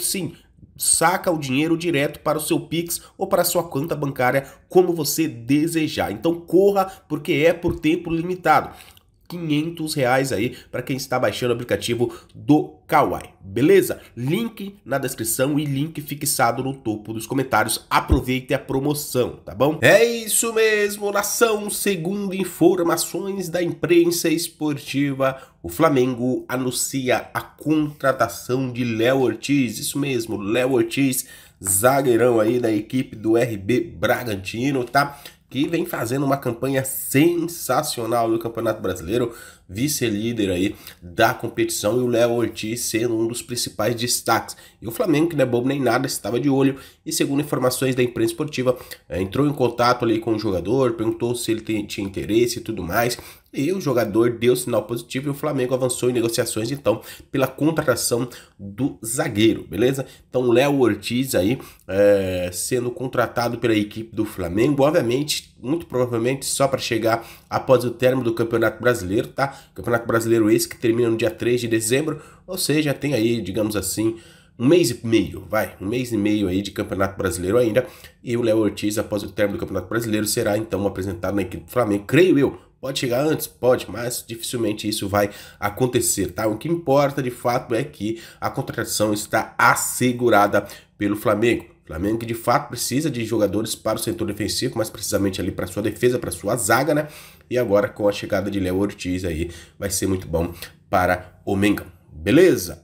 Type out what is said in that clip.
sim saca o dinheiro direto para o seu Pix ou para a sua conta bancária como você desejar. Então corra porque é por tempo limitado. 500 reais aí para quem está baixando o aplicativo do Kawaii, beleza? Link na descrição e link fixado no topo dos comentários. Aproveite a promoção, tá bom? É isso mesmo, nação. Segundo informações da imprensa esportiva, o Flamengo anuncia a contratação de Léo Ortiz. Isso mesmo, Léo Ortiz, zagueirão aí da equipe do RB Bragantino, tá? que vem fazendo uma campanha sensacional no Campeonato Brasileiro, vice-líder aí da competição e o Léo Ortiz sendo um dos principais destaques. E o Flamengo, que não é bobo nem nada, estava de olho e segundo informações da imprensa esportiva, eh, entrou em contato ali com o jogador, perguntou se ele tinha interesse e tudo mais. E o jogador deu sinal positivo e o Flamengo avançou em negociações, então, pela contratação do zagueiro, beleza? Então, Léo Ortiz aí é, sendo contratado pela equipe do Flamengo, obviamente, muito provavelmente só para chegar após o término do Campeonato Brasileiro, tá? Campeonato Brasileiro esse que termina no dia 3 de dezembro, ou seja, tem aí, digamos assim, um mês e meio, vai, um mês e meio aí de Campeonato Brasileiro ainda. E o Léo Ortiz, após o término do Campeonato Brasileiro, será então apresentado na equipe do Flamengo, creio eu, Pode chegar antes? Pode, mas dificilmente isso vai acontecer, tá? O que importa de fato é que a contratação está assegurada pelo Flamengo. Flamengo que de fato precisa de jogadores para o setor defensivo, mas precisamente ali para sua defesa, para sua zaga, né? E agora com a chegada de Léo Ortiz aí, vai ser muito bom para o Mengão. Beleza?